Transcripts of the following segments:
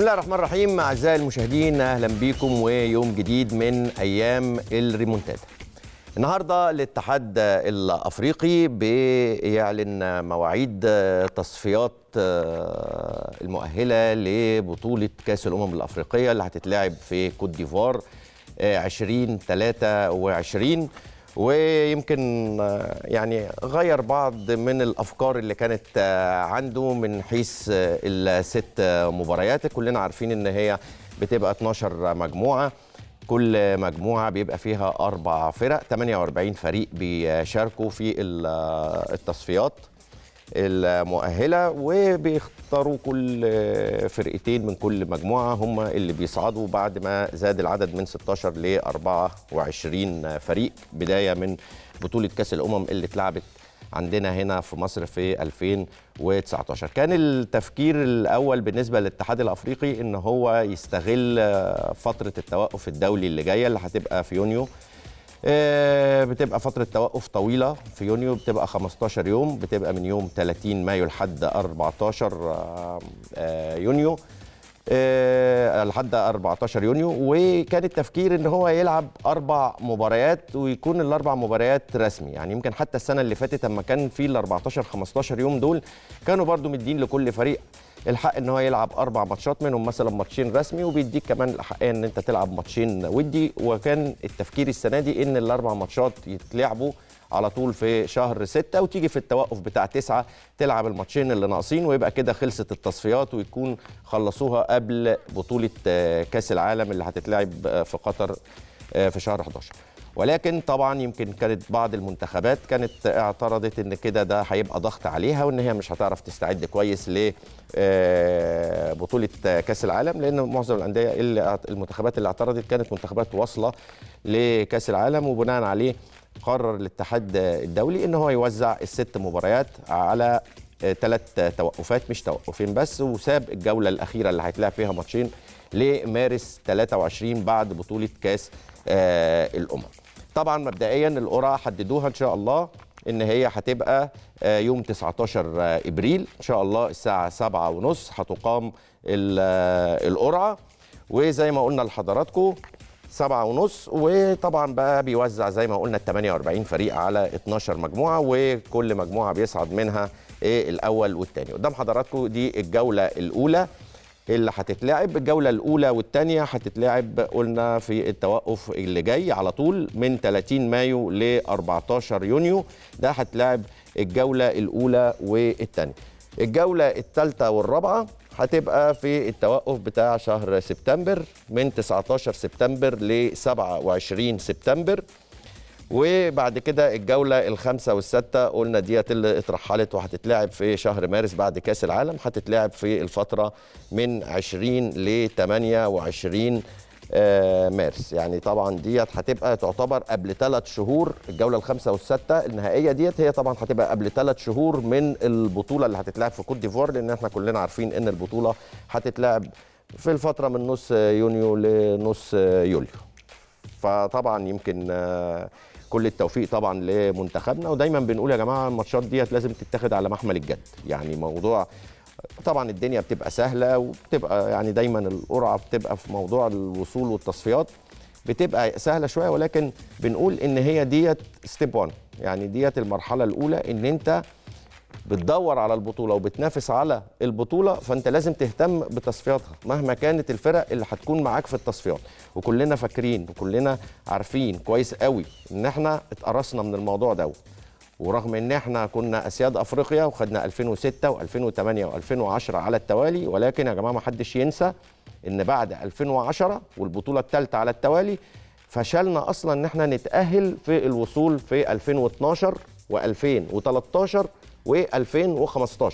بسم الله الرحمن الرحيم اعزائي المشاهدين اهلا بيكم ويوم جديد من ايام الريمونتادا النهارده الاتحاد الافريقي بيعلن مواعيد تصفيات آه، المؤهله لبطوله كاس الامم الافريقيه اللي هتتلعب في كوت ديفوار 2023 آه، ويمكن آه، يعني غير بعض من الافكار اللي كانت آه، عنده من حيث آه، الست مباريات كلنا عارفين ان هي بتبقى 12 مجموعه كل مجموعه بيبقى فيها اربع فرق 48 فريق بيشاركوا في التصفيات المؤهله وبيختاروا كل فرقتين من كل مجموعه هم اللي بيصعدوا بعد ما زاد العدد من 16 ل 24 فريق بدايه من بطوله كاس الامم اللي اتلعبت عندنا هنا في مصر في 2019 كان التفكير الاول بالنسبه للاتحاد الافريقي ان هو يستغل فتره التوقف الدولي اللي جايه اللي هتبقى في يونيو آه، بتبقى فتره توقف طويله في يونيو بتبقى 15 يوم بتبقى من يوم 30 مايو لحد 14 آه، آه، يونيو لحد 14 يونيو وكان التفكير ان هو يلعب اربع مباريات ويكون الاربع مباريات رسمي يعني يمكن حتى السنه اللي فاتت اما كان في ال 14 15 يوم دول كانوا برضو مدين لكل فريق الحق ان هو يلعب اربع ماتشات منهم مثلا ماتشين رسمي وبيديك كمان الاحقيه ان انت تلعب ماتشين ودي وكان التفكير السنه دي ان الاربع ماتشات يتلعبوا على طول في شهر ستة وتيجي في التوقف بتاع تسعة تلعب الماتشين اللي ناقصين ويبقى كده خلصت التصفيات ويكون خلصوها قبل بطولة آه، كأس العالم اللي هتتلعب آه، في قطر آه، في شهر 11 ولكن طبعا يمكن كانت بعض المنتخبات كانت اعترضت ان كده ده هيبقى ضغط عليها وان هي مش هتعرف تستعد كويس ل آه، بطوله كاس العالم لان معظم الانديه اللي المنتخبات اللي اعترضت كانت منتخبات واصله لكاس العالم وبناء عليه قرر الاتحاد الدولي ان هو يوزع الست مباريات على ثلاث آه، توقفات مش توقفين بس وساب الجوله الاخيره اللي هيتلعب فيها ماتشين لمارس 23 بعد بطوله كاس آه، الامم طبعا مبدئيا القرعه حددوها ان شاء الله ان هي هتبقى آه، يوم 19 آه، ابريل ان شاء الله الساعه 7 ونص هتقام آه، القرعه وزي ما قلنا لحضراتكم سبعة ونص وطبعا بقى بيوزع زي ما قلنا ال 48 فريق على 12 مجموعة وكل مجموعة بيصعد منها إيه الاول والثاني قدام حضراتكم دي الجولة الأولى اللي هتتلعب الجوله الاولى والثانيه هتتلعب قلنا في التوقف اللي جاي على طول من 30 مايو ل 14 يونيو ده هتلعب الجوله الاولى والثانيه الجوله الثالثه والرابعه هتبقى في التوقف بتاع شهر سبتمبر من 19 سبتمبر ل 27 سبتمبر وبعد كده الجوله الخامسه والسادسه قلنا ديت اللي اترحلت وهتتلعب في شهر مارس بعد كاس العالم هتتلعب في الفتره من 20 ل 28 آه، مارس يعني طبعا ديت هتبقى تعتبر قبل ثلاث شهور الجوله الخامسه والسادسه النهائيه ديت هي طبعا هتبقى قبل ثلاث شهور من البطوله اللي هتتلعب في كوت ديفوار لان احنا كلنا عارفين ان البطوله هتتلعب في الفتره من نص يونيو لنص يوليو فطبعا يمكن آه، كل التوفيق طبعا لمنتخبنا ودايما بنقول يا جماعه الماتشات ديت لازم تتاخد على محمل الجد يعني موضوع طبعا الدنيا بتبقى سهله وبتبقى يعني دايما القرعه بتبقى في موضوع الوصول والتصفيات بتبقى سهله شويه ولكن بنقول ان هي ديت ستيب 1 يعني ديت المرحله الاولى ان انت بتدور على البطوله وبتنافس على البطوله فانت لازم تهتم بتصفياتها مهما كانت الفرق اللي هتكون معاك في التصفيات وكلنا فاكرين وكلنا عارفين كويس قوي ان احنا اتقرصنا من الموضوع دوت ورغم ان احنا كنا اسياد افريقيا وخدنا 2006 و2008 و2010 على التوالي ولكن يا جماعه ما حدش ينسى ان بعد 2010 والبطوله الثالثه على التوالي فشلنا اصلا ان احنا نتاهل في الوصول في 2012 و2013 و2015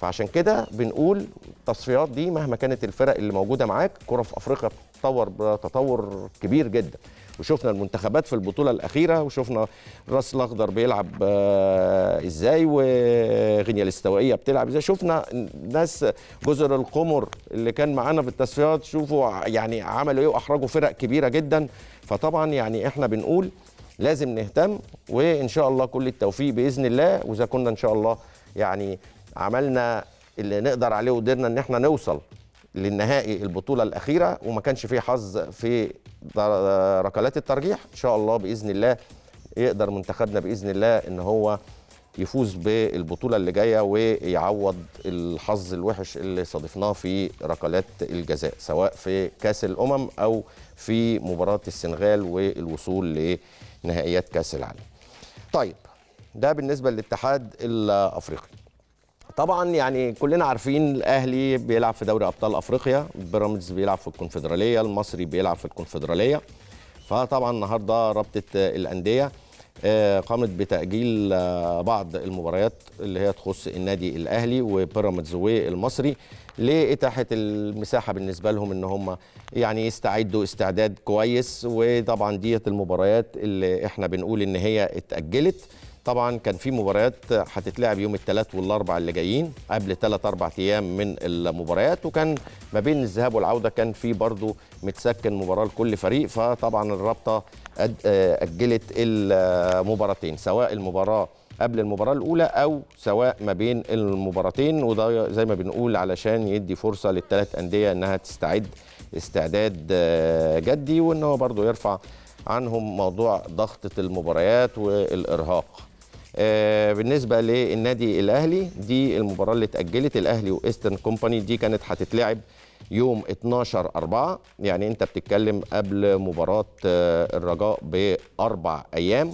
فعشان كده بنقول التصفيات دي مهما كانت الفرق اللي موجوده معاك كره في افريقيا بتتطور تطور كبير جدا وشفنا المنتخبات في البطوله الاخيره وشفنا الراس الاخضر بيلعب آه، ازاي وغينيا الاستوائيه بتلعب ازاي شفنا ناس جزر القمر اللي كان معانا في التصفيات شوفوا يعني عملوا ايه واحرجوا فرق كبيره جدا فطبعا يعني احنا بنقول لازم نهتم وان شاء الله كل التوفيق باذن الله واذا كنا ان شاء الله يعني عملنا اللي نقدر عليه وقدرنا ان احنا نوصل للنهائي البطوله الاخيره وما كانش فيه حظ في ركلات الترجيح ان شاء الله باذن الله يقدر منتخبنا باذن الله ان هو يفوز بالبطوله اللي جايه ويعوض الحظ الوحش اللي صادفناه في ركلات الجزاء سواء في كاس الامم او في مباراه السنغال والوصول لنهائيات كاس العالم. طيب ده بالنسبه للاتحاد الافريقي. طبعا يعني كلنا عارفين الاهلي بيلعب في دوري ابطال افريقيا، بيراميدز بيلعب في الكونفدراليه، المصري بيلعب في الكونفدراليه. فطبعا النهارده رابطه الانديه آه، قامت بتأجيل آه، بعض المباريات اللي هي تخص النادي الأهلي وبيراميدز والمصري لاتاحه المساحه بالنسبه لهم ان هم يعني يستعدوا استعداد كويس وطبعا ديت المباريات اللي احنا بنقول ان هي اتاجلت طبعا كان في مباريات هتتلعب يوم الثلاث والاربع اللي جايين قبل ثلاث اربع ايام من المباريات وكان ما بين الذهاب والعوده كان في برضه متسكن مباراه لكل فريق فطبعا الرابطه آه، اجلت المباراتين سواء المباراه قبل المباراه الاولى او سواء ما بين المباراتين وده زي ما بنقول علشان يدي فرصه للثلاث انديه انها تستعد استعداد آه، جدي وان هو برضه يرفع عنهم موضوع ضغطه المباريات والارهاق آه، بالنسبه للنادي الاهلي دي المباراه اللي اتاجلت الاهلي وايسترن كومباني دي كانت هتتلعب يوم 12 4 يعني انت بتتكلم قبل مباراه آه، الرجاء باربع ايام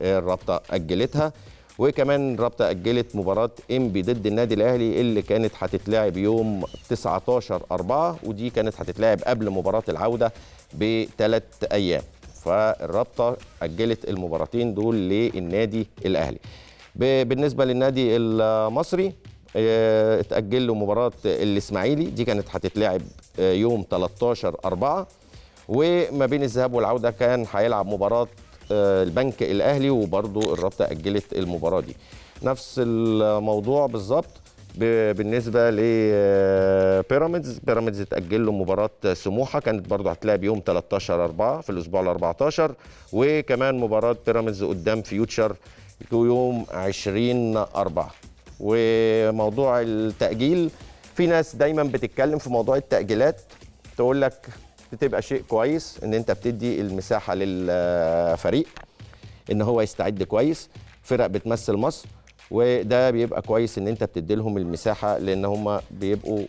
الرابطه اجلتها وكمان رابطه اجلت مباراه انبي ضد النادي الاهلي اللي كانت هتتلعب يوم 19 4 ودي كانت هتتلعب قبل مباراه العوده بثلاث ايام فالرابطه اجلت المباراتين دول للنادي الاهلي بالنسبه للنادي المصري آه، اتاجل له مباراه الاسماعيلي دي كانت هتتلعب آه، يوم 13 4 وما بين الذهاب والعوده كان هيلعب مباراه آه، البنك الاهلي وبرضه الرابطه اجلت المباراه دي نفس الموضوع بالظبط بالنسبه لبيراميدز آه، بيراميدز اتاجل له مباراه سموحه كانت برضه هتلعب يوم 13 4 في الاسبوع ال 14 وكمان مباراه بيراميدز قدام فيوتشر يوم 20 4 وموضوع التاجيل في ناس دايما بتتكلم في موضوع التاجيلات تقول لك بتبقى شيء كويس ان انت بتدي المساحه للفريق ان هو يستعد كويس فرق بتمثل مصر وده بيبقى كويس ان انت بتدي لهم المساحه لان هم بيبقوا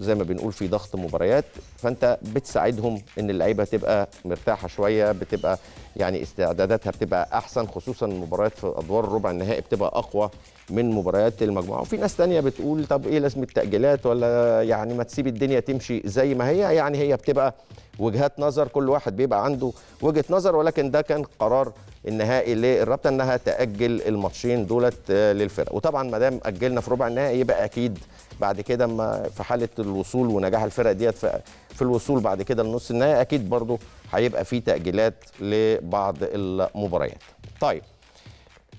زي ما بنقول في ضغط مباريات فانت بتساعدهم ان اللعيبه تبقى مرتاحه شويه بتبقى يعني استعداداتها بتبقى احسن خصوصا المباريات في ادوار الربع النهائي بتبقى اقوى من مباريات المجموعه وفي ناس تانية بتقول طب ايه لازم التاجيلات ولا يعني ما تسيب الدنيا تمشي زي ما هي يعني هي بتبقى وجهات نظر كل واحد بيبقى عنده وجهه نظر ولكن ده كان قرار النهائي للرابطه انها تاجل الماتشين دولت آه، للفرق وطبعا ما دام اجلنا في ربع النهائي يبقى اكيد بعد كده ما في حاله الوصول ونجاح الفرق ديت في الوصول بعد كده لنص النهائي اكيد برضه هيبقى في تاجيلات لبعض المباريات طيب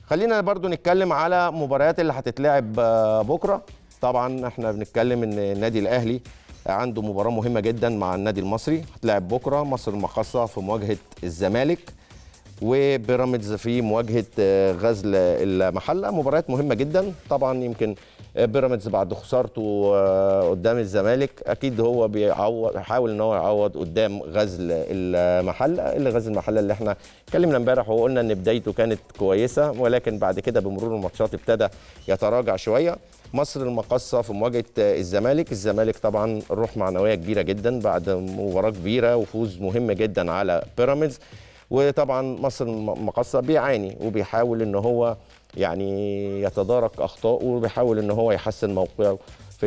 خلينا برضو نتكلم على مباريات اللي هتتلعب آه، بكره طبعا احنا بنتكلم ان النادي الاهلي عنده مباراه مهمه جدا مع النادي المصري هتلعب بكره مصر المقاصه في مواجهه الزمالك وبيراميدز في مواجهه آه، غزل المحله مباريات مهمه جدا طبعا يمكن آه، بيراميدز بعد خسارته آه، قدام الزمالك اكيد هو بيعوض يحاول ان هو يعوض قدام غزل المحله اللي غزل المحله اللي احنا اتكلمنا امبارح وقلنا ان بدايته كانت كويسه ولكن بعد كده بمرور الماتشات ابتدى يتراجع شويه مصر المقصة في مواجهة الزمالك الزمالك طبعا روح معنوية كبيرة جدا بعد مباراة كبيرة وفوز مهم جدا على بيراميدز وطبعا مصر مقصة بيعاني وبيحاول ان هو يعني يتدارك اخطائه وبيحاول ان هو يحسن موقعه في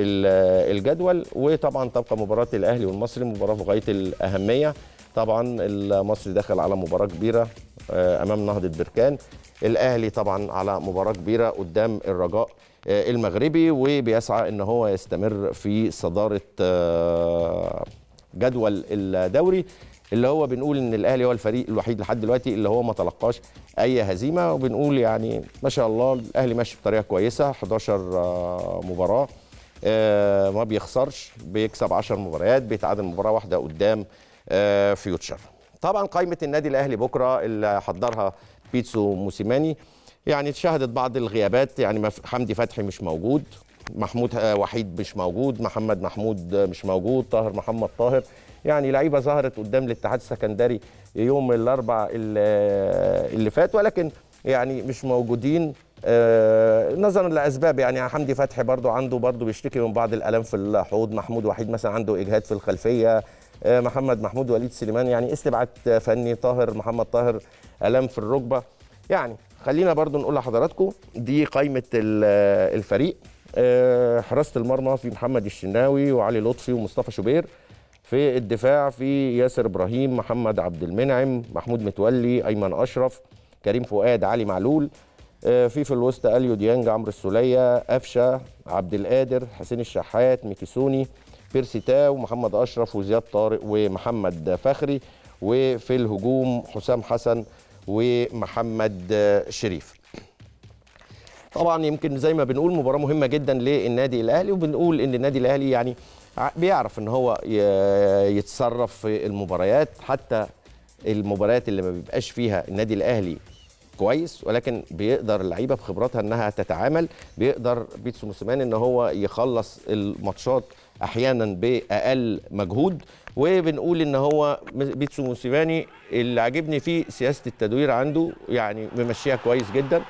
الجدول وطبعا تبقى مباراه الاهلي والمصري مباراه في غايه الاهميه طبعا المصري داخل على مباراه كبيره آه، امام نهضه بركان الاهلي طبعا على مباراه كبيره قدام الرجاء آه، المغربي وبيسعى ان هو يستمر في صداره آه، جدول الدوري اللي هو بنقول ان الاهلي هو الفريق الوحيد لحد دلوقتي اللي هو ما تلقاش اي هزيمه وبنقول يعني ما شاء الله الاهلي ماشي بطريقه كويسه 11 آه، مباراه آه، ما بيخسرش بيكسب 10 مباريات بيتعادل مباراه واحده قدام آه، فيوتشر طبعا قائمه النادي الاهلي بكره اللي حضرها بيتسو موسيماني يعني اتشهدت بعض الغيابات يعني حمدي فتحي مش موجود محمود وحيد مش موجود محمد محمود مش موجود طاهر محمد طاهر يعني لعيبه ظهرت قدام الاتحاد السكندري يوم الاربع آه، اللي فات ولكن يعني مش موجودين آه نظرا لاسباب يعني حمدي فتحي برضو عنده برضو بيشتكي من بعض الالام في الحوض محمود وحيد مثلا عنده اجهاد في الخلفيه آه محمد محمود وليد سليمان يعني استبعاد فني طاهر محمد طاهر الام في الركبه يعني خلينا برضو نقول لحضراتكم دي قائمه آه، الفريق آه، حراسه المرمى في محمد الشناوي وعلي لطفي ومصطفى شوبير في الدفاع في ياسر ابراهيم محمد عبد المنعم محمود متولي ايمن اشرف كريم فؤاد علي معلول آه، في في الوسط اليو ديانج عمرو السوليه قفشه عبد القادر حسين الشحات ميكيسوني بيرسي تاو محمد اشرف وزياد طارق ومحمد فخري وفي الهجوم حسام حسن ومحمد آه، شريف طبعا يمكن زي ما بنقول مباراه مهمه جدا للنادي الاهلي وبنقول ان النادي الاهلي يعني بيعرف ان هو يتصرف في المباريات حتى المباريات اللي ما بيبقاش فيها النادي الاهلي كويس ولكن بيقدر اللعيبه بخبراتها انها تتعامل بيقدر بيتسو موسيماني ان هو يخلص الماتشات احيانا باقل مجهود وبنقول ان هو بيتسو موسيماني اللي عاجبني فيه سياسه التدوير عنده يعني ممشيها كويس جدا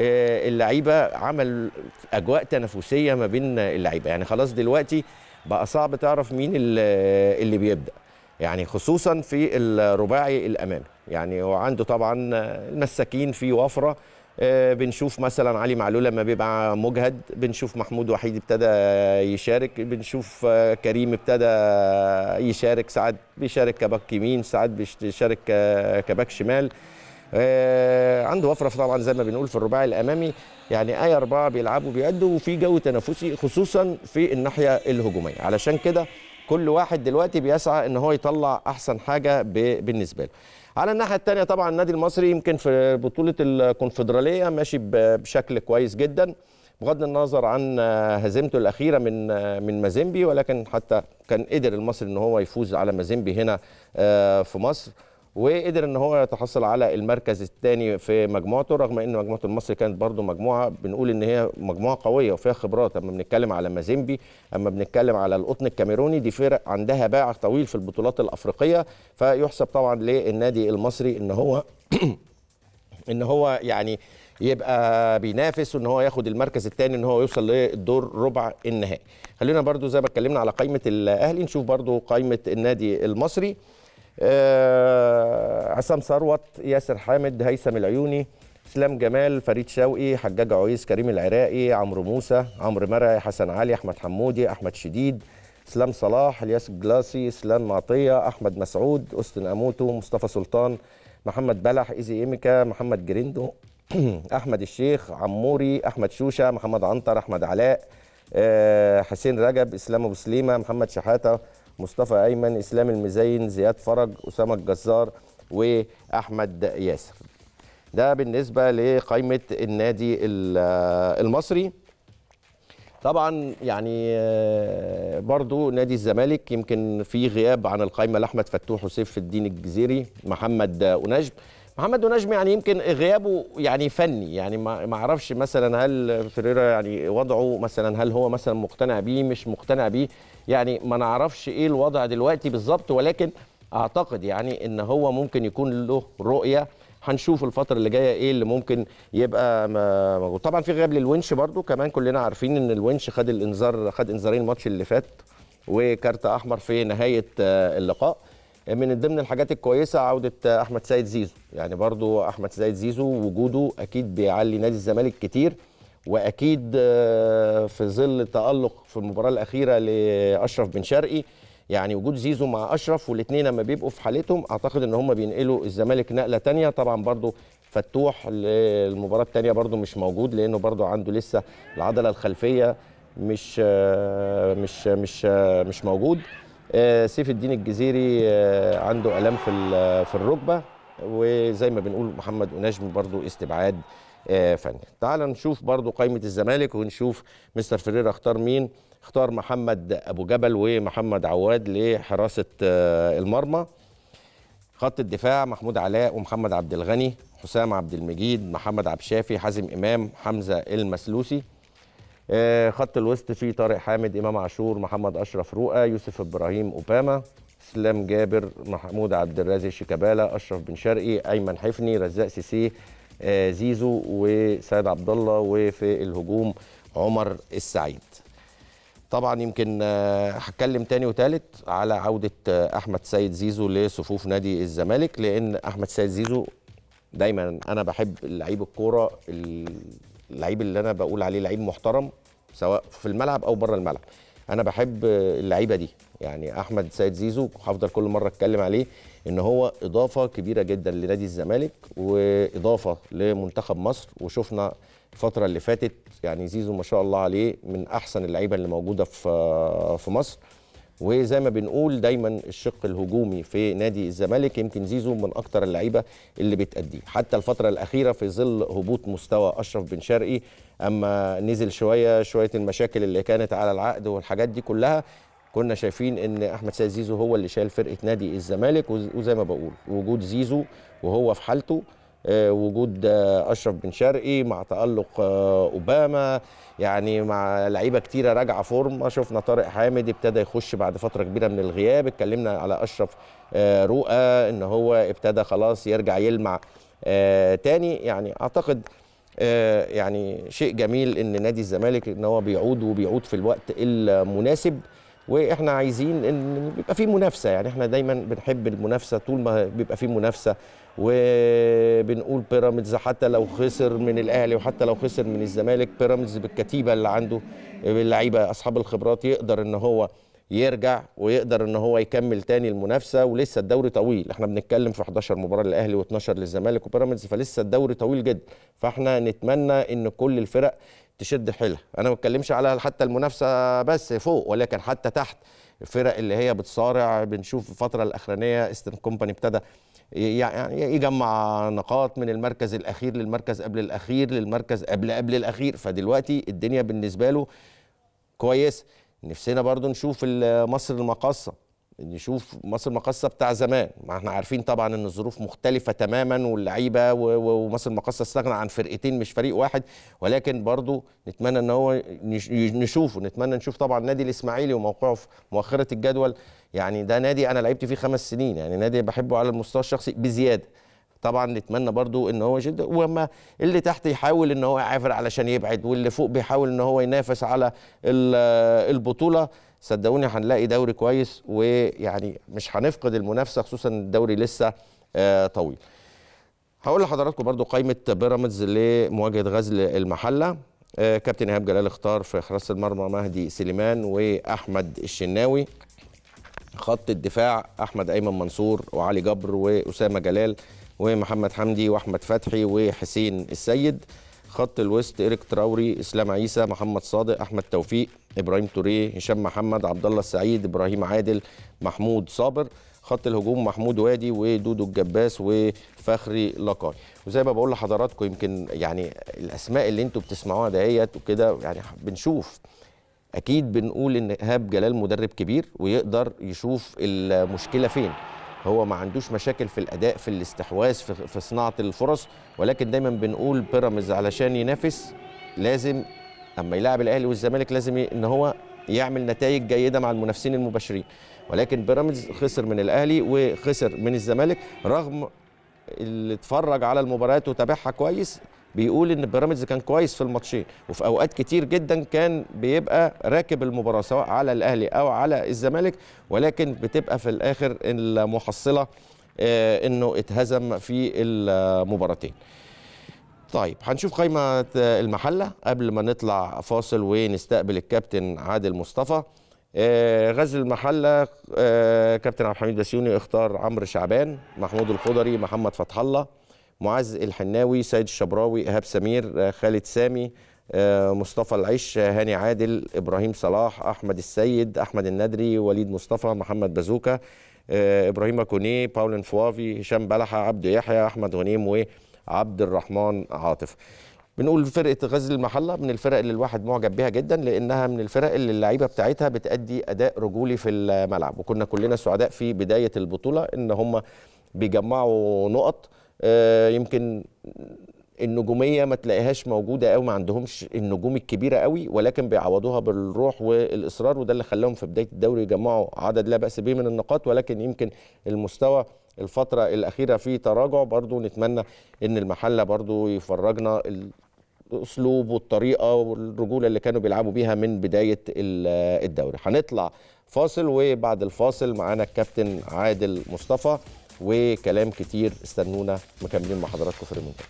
آه، اللعيبه عمل اجواء تنافسيه ما بين اللعيبه يعني خلاص دلوقتي بقى صعب تعرف مين اللي بيبدا يعني خصوصا في الرباعي الامامي يعني وعنده طبعا المساكين في وفره آه، بنشوف مثلا علي معلول لما بيبقى مجهد بنشوف محمود وحيد ابتدى يشارك بنشوف آه، كريم ابتدى يشارك ساعات بيشارك كباك يمين ساعات بيشارك آه، كباك شمال آه عنده وفره طبعا زي ما بنقول في الرباعي الامامي يعني اي اربعه بيلعبوا بيأدوا وفي جو تنافسي خصوصا في الناحيه الهجوميه علشان كده كل واحد دلوقتي بيسعى ان هو يطلع احسن حاجه بالنسبه له على الناحيه الثانيه طبعا النادي المصري يمكن في بطوله الكونفدراليه ماشي بشكل كويس جدا بغض النظر عن هزيمته الاخيره من من مازيمبي ولكن حتى كان قدر المصري ان هو يفوز على مازيمبي هنا آه، في مصر وقدر ان هو يتحصل على المركز الثاني في مجموعته رغم ان مجموعه المصري كانت برضو مجموعه بنقول ان هي مجموعه قويه وفيها خبرات اما بنتكلم على مازيمبي اما بنتكلم على القطن الكاميروني دي فرق عندها باع طويل في البطولات الافريقيه فيحسب طبعا للنادي المصري ان هو ان هو يعني يبقى بينافس وان هو ياخد المركز الثاني ان هو يوصل للدور ربع النهائي خلينا برضو زي ما اتكلمنا على قائمه الاهلي نشوف برضو قائمه النادي المصري آه، عصام ثروت ياسر حامد هيثم العيوني اسلام جمال فريد شوقي حجاج عويس كريم العراقي عمرو موسى عمرو مرعي حسن علي احمد حمودي احمد شديد اسلام صلاح الياس جلاسي اسلام معطيه احمد مسعود أستن اموتو مصطفى سلطان محمد بلح ايزي ايميكا محمد جريندو احمد الشيخ عموري احمد شوشه محمد عنتر احمد علاء آه، حسين رجب اسلام ابو سليمه محمد شحاته مصطفى ايمن اسلام المزين زياد فرج اسامه الجزار واحمد ياسر ده بالنسبه لقائمه النادي المصري طبعا يعني آه، برضو نادي الزمالك يمكن في غياب عن القائمه لاحمد فتوح وسيف الدين الجزيري محمد ونجم محمد ونجم يعني يمكن غيابه يعني فني يعني ما اعرفش مثلا هل فريرا يعني وضعه مثلا هل هو مثلا مقتنع بيه مش مقتنع بيه يعني ما نعرفش ايه الوضع دلوقتي بالظبط ولكن اعتقد يعني ان هو ممكن يكون له رؤيه هنشوف الفتره اللي جايه ايه اللي ممكن يبقى موجود طبعا في غياب للونش برضو كمان كلنا عارفين ان الونش خد الانذار خد انذارين الماتش اللي فات وكارت احمر في نهايه آه، اللقاء من ضمن الحاجات الكويسه عوده آه، احمد سيد زيزو يعني برضو احمد سيد زيزو وجوده اكيد بيعلي نادي الزمالك كتير واكيد آه، في ظل التالق في المباراه الاخيره لاشرف بن شرقي يعني وجود زيزو مع اشرف والاثنين لما بيبقوا في حالتهم اعتقد ان هم بينقلوا الزمالك نقله ثانيه طبعا برضو فتوح للمباراه الثانيه برضو مش موجود لانه برضو عنده لسه العضله الخلفيه مش آه، مش مش آه، مش موجود سيف الدين الجزيري عنده الام في في الركبه وزي ما بنقول محمد ونجم برضو استبعاد آه، فني تعال نشوف برضو قائمة الزمالك ونشوف مستر فريرا اختار مين اختار محمد أبو جبل ومحمد عواد لحراسة آه، المرمى خط الدفاع محمود علاء ومحمد عبد الغني حسام عبد المجيد محمد عبد الشافي حازم إمام حمزة المسلوسي آه، خط الوسط فيه طارق حامد إمام عاشور محمد أشرف رؤى يوسف إبراهيم أوباما اسلام جابر محمود عبد الرازق شيكابالا اشرف بن شرقي ايمن حفني رزاق سيسي آه، زيزو وسيد عبد الله وفي الهجوم عمر السعيد طبعا يمكن آه، هتكلم تاني وتالت على عودة آه، أحمد سيد زيزو لصفوف نادي الزمالك لأن أحمد سيد زيزو دايما أنا بحب لعيب الكورة اللعيب اللي أنا بقول عليه لعيب محترم سواء في الملعب أو بره الملعب أنا بحب اللعيبة دي يعني أحمد سيد زيزو هفضل كل مرة أتكلم عليه ان هو اضافه كبيره جدا لنادي الزمالك واضافه لمنتخب مصر وشفنا الفتره اللي فاتت يعني زيزو ما شاء الله عليه من احسن اللعيبه اللي موجوده في في مصر وزي ما بنقول دايما الشق الهجومي في نادي الزمالك يمكن زيزو من اكتر اللعيبه اللي بتأديه حتى الفتره الاخيره في ظل هبوط مستوى اشرف بن شرقي اما نزل شويه شويه المشاكل اللي كانت على العقد والحاجات دي كلها كنا شايفين ان احمد سيد زيزو هو اللي شايل فرقه نادي الزمالك وزي ما بقول وجود زيزو وهو في حالته آه، وجود آه، اشرف بن شرقي مع تالق آه، اوباما يعني مع لعيبه كتيره راجعه فورمه شفنا طارق حامد ابتدى يخش بعد فتره كبيره من الغياب اتكلمنا على اشرف رؤى ان هو ابتدى خلاص يرجع يلمع تاني يعني اعتقد يعني شيء جميل ان نادي الزمالك ان هو بيعود وبيعود في الوقت المناسب واحنا عايزين ان بيبقى في منافسه يعني احنا دايما بنحب المنافسه طول ما بيبقى في منافسه وبنقول بيراميدز حتى لو خسر من الاهلي وحتى لو خسر من الزمالك بيراميدز بالكتيبه اللي عنده اللعيبه اصحاب الخبرات يقدر ان هو يرجع ويقدر ان هو يكمل تاني المنافسه ولسه الدوري طويل احنا بنتكلم في 11 مباراه للاهلي و12 للزمالك وبيراميدز فلسه الدوري طويل جدا فاحنا نتمنى ان كل الفرق تشد حيلها انا ما بتكلمش على حتى المنافسه بس فوق ولكن حتى تحت الفرق اللي هي بتصارع بنشوف الفتره الاخرانيه استن كومباني ابتدى يعني يجمع نقاط من المركز الاخير للمركز قبل الاخير للمركز قبل قبل الاخير فدلوقتي الدنيا بالنسبه له كويس نفسنا برضو نشوف مصر المقاصه نشوف مصر مقصه بتاع زمان ما احنا عارفين طبعا ان الظروف مختلفه تماما واللعيبه ومصر مقصه استغنى عن فرقتين مش فريق واحد ولكن برضو نتمنى ان هو نشوفه نتمنى نشوف طبعا نادي الاسماعيلي وموقعه في مؤخره الجدول يعني ده نادي انا لعبت فيه خمس سنين يعني نادي بحبه على المستوى الشخصي بزياده طبعا نتمنى برضو ان هو جد واما اللي تحت يحاول ان هو يعافر علشان يبعد واللي فوق بيحاول ان هو ينافس على البطوله صدقوني هنلاقي دوري كويس ويعني مش هنفقد المنافسه خصوصا الدوري لسه آه، طويل هقول لحضراتكم برضو قائمه بيراميدز لمواجهه غزل المحله آه، كابتن ايهاب جلال اختار في حراسه المرمى مهدي سليمان واحمد الشناوي خط الدفاع احمد ايمن منصور وعلي جبر واسامه جلال ومحمد حمدي واحمد فتحي وحسين السيد خط الوسط إيريك تراوري اسلام عيسى محمد صادق احمد توفيق ابراهيم توريه هشام محمد عبد الله السعيد ابراهيم عادل محمود صابر خط الهجوم محمود وادي ودودو الجباس وفخري لقاي وزي ما بقول لحضراتكم يمكن يعني الاسماء اللي انتم بتسمعوها دهيت وكده يعني بنشوف اكيد بنقول ان ايهاب جلال مدرب كبير ويقدر يشوف المشكله فين هو ما عندوش مشاكل في الاداء في الاستحواذ في, في صناعه الفرص ولكن دايما بنقول بيراميدز علشان ينافس لازم اما يلعب الاهلي والزمالك لازم ان هو يعمل نتائج جيده مع المنافسين المباشرين ولكن بيراميدز خسر من الاهلي وخسر من الزمالك رغم اللي اتفرج على المباريات وتابعها كويس بيقول ان بيراميدز كان كويس في الماتشين وفي اوقات كتير جدا كان بيبقى راكب المباراه سواء على الاهلي او على الزمالك ولكن بتبقى في الاخر المحصله آه، انه اتهزم في المباراتين طيب هنشوف قائمة المحلة قبل ما نطلع فاصل ونستقبل الكابتن عادل مصطفى آه، غزل المحلة آه، كابتن عبد الحميد بسيوني اختار عمرو شعبان محمود الخضري محمد فتح الله معاذ الحناوي سيد الشبراوي إيهاب سمير آه، خالد سامي آه، مصطفى العيش آه، هاني عادل إبراهيم صلاح أحمد السيد أحمد الندري وليد مصطفى محمد بازوكا إبراهيم اكوني باولين فوافي هشام بلحة عبد يحيى أحمد غنيم وعبد الرحمن عاطف بنقول فرقه غزل المحله من الفرق اللي الواحد معجب بيها جدا لانها من الفرق اللي اللعيبه بتاعتها بتادي اداء رجولي في الملعب وكنا كلنا سعداء في بدايه البطوله ان هم بيجمعوا نقط آه، يمكن النجوميه ما تلاقيهاش موجوده قوي ما عندهمش النجوم الكبيره قوي ولكن بيعوضوها بالروح والاصرار وده اللي خلاهم في بدايه الدوري يجمعوا عدد لا باس به من النقاط ولكن يمكن المستوى الفتره الاخيره في تراجع برضو نتمنى ان المحله برضو يفرجنا الاسلوب والطريقه والرجوله اللي كانوا بيلعبوا بيها من بدايه الدوري هنطلع فاصل وبعد الفاصل معانا الكابتن عادل مصطفى وكلام كتير استنونا مكملين مع حضراتكم في ريمونتادا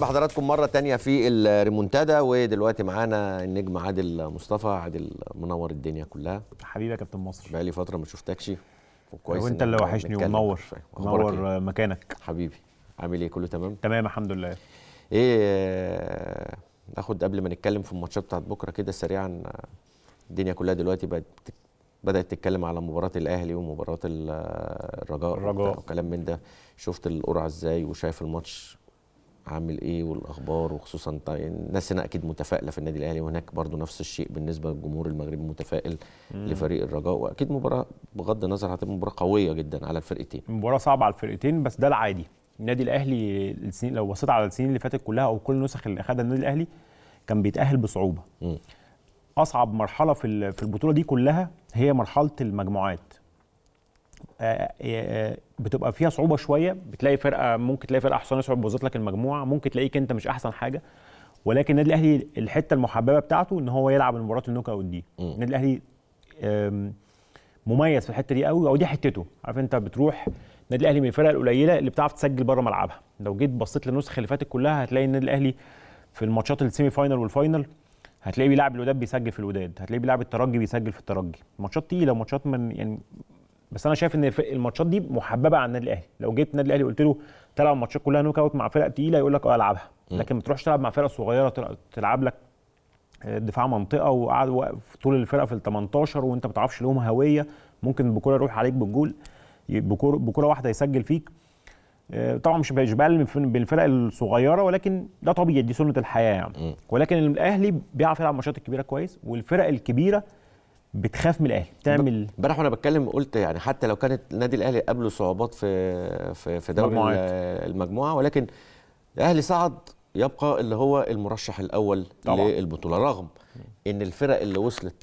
بحضراتكم مره تانية في الريمونتادا ودلوقتي معانا النجم عادل مصطفى عادل منور الدنيا كلها حبيبي يا كابتن مصر بقالي فتره ما شفتكش وكويس وانت اللي وحشني ومنور منور إيه؟ مكانك حبيبي عامل ايه كله تمام تمام الحمد لله ايه ناخد قبل ما نتكلم في الماتشات بتاعت بكره كده سريعا الدنيا كلها دلوقتي بقت بدات تتكلم على مباراه الاهلي ومباراه الرجاء الرجاء وكلام من ده شفت القرعه ازاي وشايف الماتش عامل ايه والاخبار وخصوصا طيب الناس هنا اكيد متفائله في النادي الاهلي وهناك برضو نفس الشيء بالنسبه للجمهور المغربي متفائل مم. لفريق الرجاء واكيد مباراه بغض النظر هتبقى مباراه قويه جدا على الفرقتين مباراه صعبه على الفرقتين بس ده العادي النادي الاهلي السنين لو بصيت على السنين اللي فاتت كلها او كل النسخ اللي اخدها النادي الاهلي كان بيتاهل بصعوبه مم. اصعب مرحله في في البطوله دي كلها هي مرحله المجموعات آه، آه، آه، بتبقى فيها صعوبه شويه بتلاقي فرقه ممكن تلاقي فرقه احسن يصعب بوظت لك المجموعه ممكن تلاقيك انت مش احسن حاجه ولكن النادي الاهلي الحته المحببه بتاعته ان هو يلعب المباريات النوك اوت دي النادي الاهلي مميز في الحته دي قوي او دي حتته عارف انت بتروح النادي الاهلي من الفرق القليله اللي بتعرف تسجل بره ملعبها لو جيت بصيت للنسخ اللي فاتت كلها هتلاقي النادي الاهلي في الماتشات السيمي فاينل والفاينل هتلاقيه بيلعب الوداد بيسجل في الوداد هتلاقيه بيلعب الترجي بيسجل في الترجي ماتشات تقيله ماتشات من يعني بس انا شايف ان الماتشات دي محببه على النادي الاهلي لو جيت النادي الاهلي قلت له تلعب الماتشات كلها نوك اوت مع فرق تقيله يقول لك اه العبها لكن ما تروحش تلعب مع فرق صغيره تلعب لك آه، دفاع منطقه وقعد واقف طول الفرقه في ال 18 وانت ما تعرفش لهم هويه ممكن بكره يروح عليك بالجول بكره واحده يسجل فيك آه، طبعا مش مش بقلل بالفرق الصغيره ولكن ده طبيعي دي سنه الحياه يعني ولكن الاهلي بيعرف يلعب الماتشات الكبيره كويس والفرق الكبيره بتخاف من الاهلي بتعمل امبارح وانا بتكلم قلت يعني حتى لو كانت النادي الاهلي قابله صعوبات في في في دوري المجموعه ولكن الاهلي صعد يبقى اللي هو المرشح الاول طبعا. للبطوله رغم ان الفرق اللي وصلت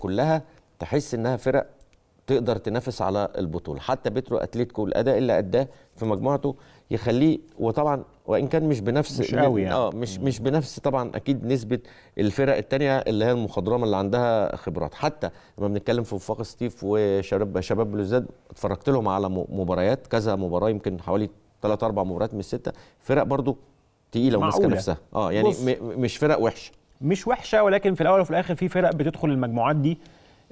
كلها تحس انها فرق تقدر تنافس على البطوله حتى بترو اتليتيكو الاداء اللي اداه في مجموعته يخليه وطبعا وان كان مش بنفس مش قوي يعني. اه مش مش بنفس طبعا اكيد نسبه الفرق الثانيه اللي هي المخضرمه اللي عندها خبرات حتى لما بنتكلم في وفاق ستيف وشباب شباب بلوزداد اتفرجت لهم على مباريات كذا مباراه يمكن حوالي ثلاث اربع مباريات من السته فرق برضو تقيله وماسكه نفسها اه يعني مش فرق وحشه مش وحشه ولكن في الاول وفي الاخر في فرق بتدخل المجموعات دي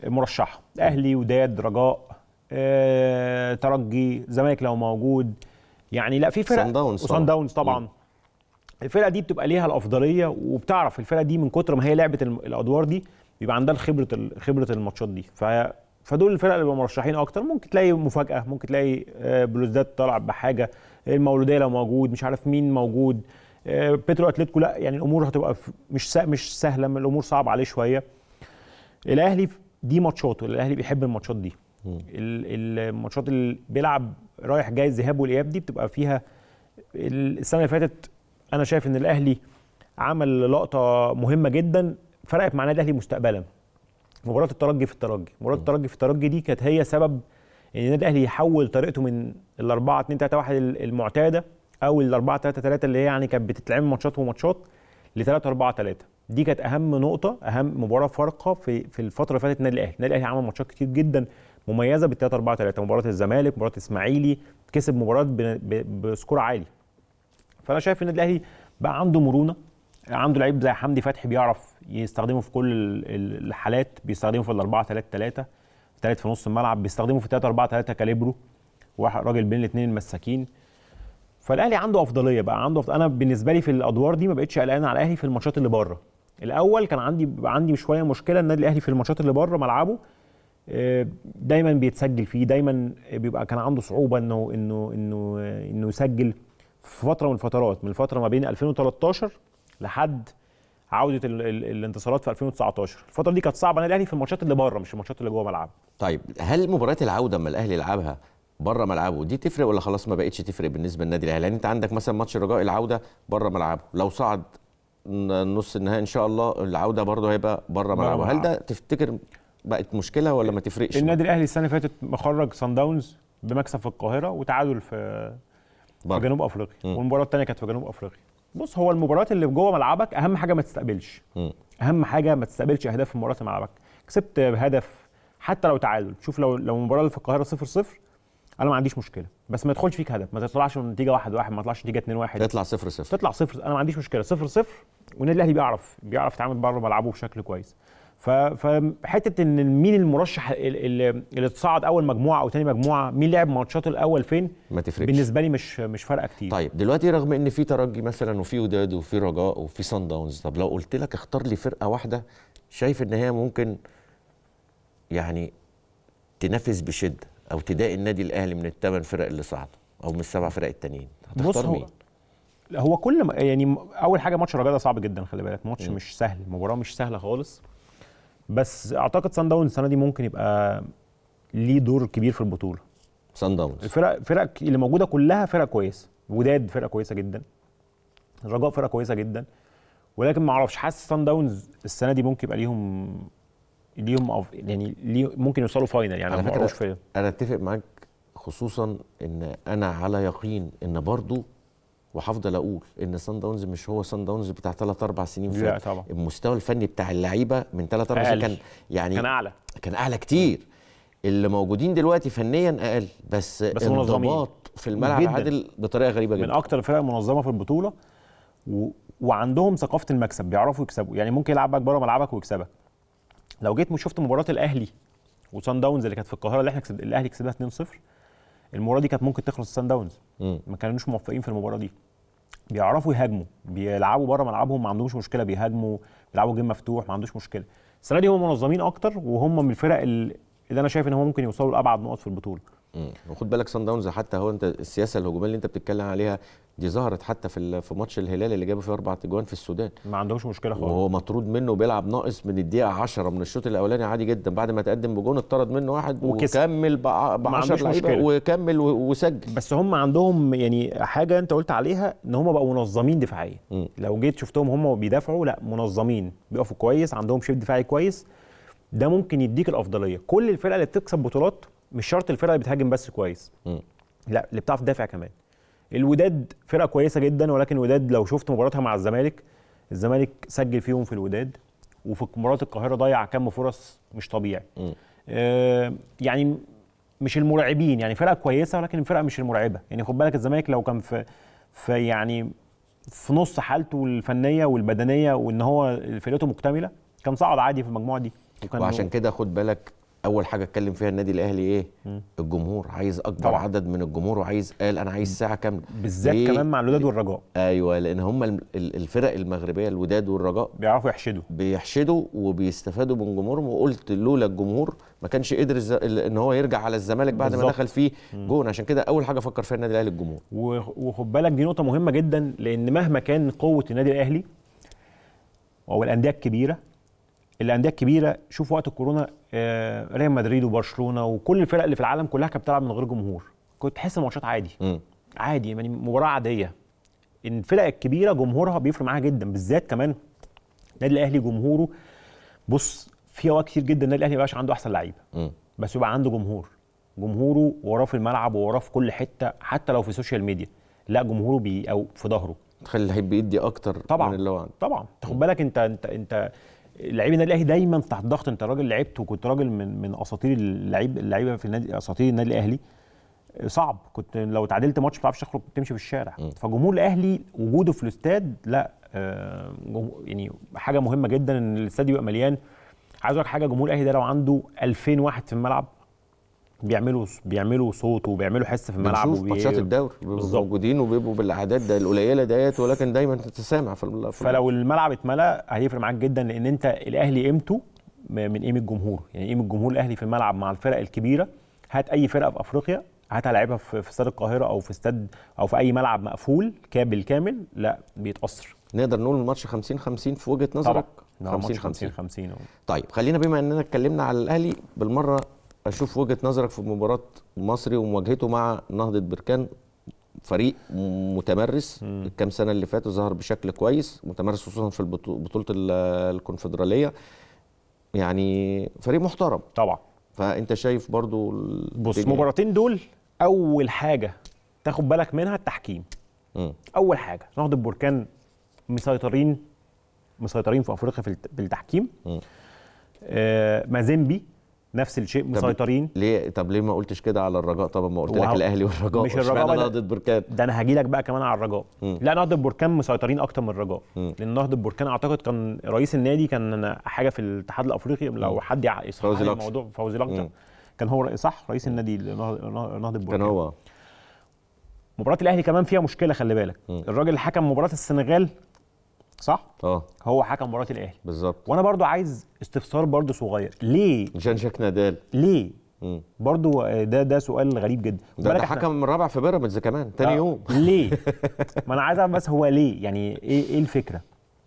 آه، مرشحه اهلي وداد رجاء آه، ترجي زمالك لو موجود يعني لا في فرق سان داونز وسان داونز طبعا م. الفرقه دي بتبقى ليها الافضليه وبتعرف الفرقه دي من كتر ما هي لعبت الادوار دي بيبقى عندها خبره خبره الماتشات دي ف فدول الفرق اللي بيبقوا مرشحين اكتر ممكن تلاقي مفاجاه ممكن تلاقي آه، بلوزداد طالع بحاجه المولوديه لو موجود مش عارف مين موجود آه، بيترو اتلتيكو لا يعني الامور هتبقى مش مش سهله الامور صعبه عليه شويه الاهلي دي ماتشاته الاهلي بيحب الماتشات دي الماتشات اللي بيلعب رايح جاي الذهاب والاياب دي بتبقى فيها السنه اللي فاتت انا شايف ان الاهلي عمل لقطه مهمه جدا فرقت مع النادي الاهلي مستقبلا مباراه الترجي في الترجي مباراه الترجي في الترجي دي كانت هي سبب ان النادي الاهلي يحول طريقته من ال 4 2 3 1 المعتاده او ال 4 3 3 اللي هي يعني كانت بتتلعب ماتشات وماتشات ل 3 4 3 دي كانت اهم نقطه اهم مباراه فارقه في في الفتره اللي فاتت النادي الاهلي النادي الاهلي عمل ماتشات كتير جدا مميزه بال 3 4 3 مباراه الزمالك مباراه الاسماعيلي كسب مباراه بسكور عالي فانا شايف ان الاهلي بقى عنده مرونه عنده لعيب زي حمدي فتحي بيعرف يستخدمه في كل الحالات بيستخدمه في ال 4 3 3 ثالث في نص الملعب بيستخدمه في 3 4 3 كاليبرو واحد راجل بين الاثنين المساكين فالاهلي عنده افضليه بقى عنده أفضل... انا بالنسبه لي في الادوار دي ما بقتش قلقان على الاهلي في الماتشات اللي بره الاول كان عندي عندي شويه مشكله النادي الاهلي في الماتشات اللي بره ملعبه دايما بيتسجل فيه دايما بيبقى كان عنده صعوبه انه انه انه انه يسجل في فتره من الفترات من الفتره ما بين 2013 لحد عوده الانتصارات في 2019 الفتره دي كانت صعبه على الاهلي في الماتشات اللي بره مش الماتشات اللي جوه ملعبه طيب هل مباراه العوده اما الاهلي يلعبها بره ملعبه دي تفرق ولا خلاص ما بقتش تفرق بالنسبه للنادي الاهلي يعني انت عندك مثلا ماتش الرجاء العوده بره ملعبه لو صعد نص النهائي ان شاء الله العوده برضه هيبقى بره ملعبه هل ده تفتكر بقت مشكله ولا ما تفرقش النادي الاهلي السنه اللي فاتت مخرج سان داونز بمكسب في القاهره وتعادل في برضه. في جنوب افريقيا والمباراه الثانيه كانت في جنوب افريقيا بص هو المباريات اللي جوه ملعبك اهم حاجه ما تستقبلش م. اهم حاجه ما تستقبلش اهداف في مباراه ملعبك كسبت بهدف حتى لو تعادل شوف لو لو المباراه اللي في القاهره 0 0 انا ما عنديش مشكله بس ما يدخلش فيك هدف ما تطلعش النتيجه نتيجه 1 1 ما تطلعش نتيجه 2 1 تطلع 0 0 تطلع 0 انا ما عنديش مشكله 0 0 والنادي الاهلي بيعرف بيعرف يتعامل بره ملعبه بشكل كويس فحته ان مين المرشح اللي اتصعد اول مجموعه او ثاني مجموعه مين لعب ماتشاته الاول فين ما تفرقش بالنسبه لي مش مش فارقه كتير طيب دلوقتي رغم ان في ترجي مثلا وفي وداد وفي رجاء وفي سان داونز طب لو قلت لك اختار لي فرقه واحده شايف ان هي ممكن يعني تنافس بشده او تضايق النادي الاهلي من الثمان فرق اللي صعدوا او من السبع فرق التانيين هتختار مين هو كل ما يعني اول حاجه ماتش الرجاء ده صعب جدا خلي بالك ماتش مش سهل مباراه مش سهله خالص بس اعتقد سان داونز السنه دي ممكن يبقى ليه دور كبير في البطوله سان داونز الفرق فرق اللي موجوده كلها فرق كويسه وداد فرقه كويسه جدا رجاء فرقه كويسه جدا ولكن ما اعرفش حاسس سان داونز السنه دي ممكن يبقى ليهم ليهم أف... يعني ليه ممكن يوصلوا فاينل يعني ما اعرفش انا اتفق معاك خصوصا ان انا على يقين ان برضو وهفضل اقول ان سان داونز مش هو سان داونز بتاع ثلاث اربع سنين فات المستوى الفني بتاع اللعيبه من ثلاث اربع سنين كان يعني كان اعلى كان اعلى كتير اللي موجودين دلوقتي فنيا اقل بس, بس انضباط في الملعب جداً. عادل بطريقه غريبه جدا من اكتر الفرق المنظمه في البطوله و... وعندهم ثقافه المكسب بيعرفوا يكسبوا يعني ممكن يلعبك بره ملعبك ويكسبك لو جيت شفت مباراه الاهلي وسان داونز اللي كانت في القاهره اللي احنا كسب الاهلي كسبها 2-0 المباراه دي كانت ممكن تخلص سان داونز ما كانوش موفقين في المباراه دي بيعرفوا يهاجموا بيلعبوا بره ملعبهم ما عندهمش مشكله بيهاجموا بيلعبوا جيم مفتوح ما عندهمش مشكله السنه دي هم منظمين اكتر وهم من الفرق اللي انا شايف ان هم ممكن يوصلوا لابعد نقط في البطوله وخد بالك سان داونز حتى هو انت السياسه الهجوميه اللي انت بتتكلم عليها دي ظهرت حتى في في ماتش الهلال اللي جابوا فيه اربع تجوان في السودان ما عندهمش مشكله خالص وهو مطرود منه بيلعب ناقص من الدقيقه 10 من الشوط الاولاني عادي جدا بعد ما تقدم بجون اطرد منه واحد وكسب. وكمل ب 10 وكمل وسجل بس هم عندهم يعني حاجه انت قلت عليها ان هم بقوا منظمين دفاعيا لو جيت شفتهم هم بيدافعوا لا منظمين بيقفوا كويس عندهم شيب دفاعي كويس ده ممكن يديك الافضليه كل الفرقه اللي بتكسب بطولات مش شرط الفرقه اللي بتهاجم بس كويس م. لا اللي بتعرف تدافع كمان الوداد فرقه كويسه جدا ولكن الوداد لو شفت مباراتها مع الزمالك الزمالك سجل فيهم في الوداد وفي مباراه القاهره ضيع كم فرص مش طبيعي آه يعني مش المرعبين يعني فرقه كويسه ولكن الفرقه مش المرعبه يعني خد بالك الزمالك لو كان في في يعني في نص حالته الفنيه والبدنيه وان هو فرقته مكتمله كان صعد عادي في المجموعه دي وكان وعشان كده خد بالك اول حاجه اتكلم فيها النادي الاهلي ايه م. الجمهور عايز اكبر طبعا. عدد من الجمهور وعايز قال انا عايز ساعه كامله بالذات إيه؟ كمان مع الوداد والرجاء ايوه لان هم الفرق المغربيه الوداد والرجاء بيعرفوا يحشدوا بيحشدوا وبيستفادوا من جمهورهم وقلت لولا الجمهور ما كانش قدر ان هو يرجع على الزمالك بعد بالزبط. ما دخل فيه جون عشان كده اول حاجه فكر فيها النادي الاهلي الجمهور وخد بالك دي نقطه مهمه جدا لان مهما كان قوه النادي الاهلي او الانديه الكبيره الانديه الكبيره شوف وقت الكورونا آه، ريال مدريد وبرشلونه وكل الفرق اللي في العالم كلها كانت بتلعب من غير جمهور كنت تحس الماتشات عادي م. عادي يعني مباراه عاديه الفرق الكبيره جمهورها بيفرق معاها جدا بالذات كمان النادي الاهلي جمهوره بص في اوقات كتير جدا النادي الاهلي ما عنده احسن لعيبه بس يبقى عنده جمهور جمهوره وراه في الملعب ووراه في كل حته حتى لو في السوشيال ميديا لا جمهوره بي او في ظهره تخلي اللعيب بيدي اكتر طبعا من اللي هو عنده طبعا تاخد بالك انت انت انت لعيب النادي الاهلي دايما تحت ضغط انت راجل لعبت وكنت راجل من من اساطير اللعيب اللعيبه في النادي اساطير النادي الاهلي صعب كنت لو اتعادلت ماتش ما بتعرفش تخرج تمشي في الشارع م. فجمهور الاهلي وجوده في الاستاد لا آه يعني حاجه مهمه جدا ان الاستاد يبقى مليان عايز اقول حاجه جمهور الاهلي ده لو عنده 2000 واحد في الملعب بيعملوا بيعملوا صوت وبيعملوا حس في الملعب بنشوف ماتشات الدوري موجودين وبيبقوا بالاعداد ده القليله ديت ولكن دايما تتسامع في الملعب فلو الملعب اتملى هيفرق معاك جدا لان انت الاهلي قيمته من قيمه الجمهور يعني قيمه الجمهور الاهلي في الملعب مع الفرق الكبيره هات اي فرقه في افريقيا هات لعبها في استاد القاهره او في استاد او في اي ملعب مقفول كابل كامل لا بيتاثر نقدر نقول الماتش 50 50 في وجهه نظرك 50 50 50 طيب خلينا بما اننا اتكلمنا على الاهلي بالمره اشوف وجهه نظرك في مباراه مصري ومواجهته مع نهضه بركان فريق متمرس الكام سنه اللي فاتوا ظهر بشكل كويس متمرس خصوصا في بطوله الكونفدراليه يعني فريق محترم طبعا فانت شايف برضو بص المباراتين دول اول حاجه تاخد بالك منها التحكيم م. اول حاجه نهضه بركان مسيطرين مسيطرين في افريقيا في بالتحكيم آه مازيمبي نفس الشيء مسيطرين ليه طب ليه ما قلتش كده على الرجاء طب ما قلت لك الاهلي والرجاء مش الرجاء بقى نهضه بركان ده انا هاجي لك بقى كمان على الرجاء لا نهضه بركان مسيطرين اكتر من الرجاء لان نهضه بركان اعتقد كان رئيس النادي كان حاجه في الاتحاد الافريقي لو حد يصحح الموضوع فوزي لقطه كان هو صح رئيس النادي نهضه بركان كان هو مباراه الاهلي كمان فيها مشكله خلي بالك الراجل اللي حكم مباراه السنغال صح؟ اه هو حكم مباراه الاهلي بالظبط وانا برضو عايز استفسار برضو صغير ليه جان جاك نادال ليه مم. برضو آه، ده ده سؤال غريب جدا ده, ده حكم رابع في بيراميدز كمان تاني آه. يوم ليه ما انا عايز اعرف بس هو ليه يعني ايه ايه الفكره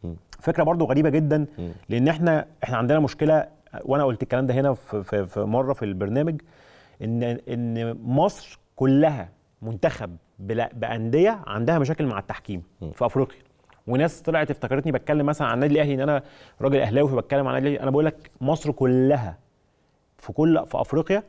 مم. فكره برضو غريبه جدا مم. لان احنا احنا عندنا مشكله وانا قلت الكلام ده هنا في, في, في مره في البرنامج ان ان مصر كلها منتخب بانديه عندها مشاكل مع التحكيم في افريقيا وناس طلعت افتكرتني بتكلم مثلا عن النادي الاهلي ان انا راجل اهلاوي فبتكلم عن النادي الاهلي انا بقول لك مصر كلها في كل في افريقيا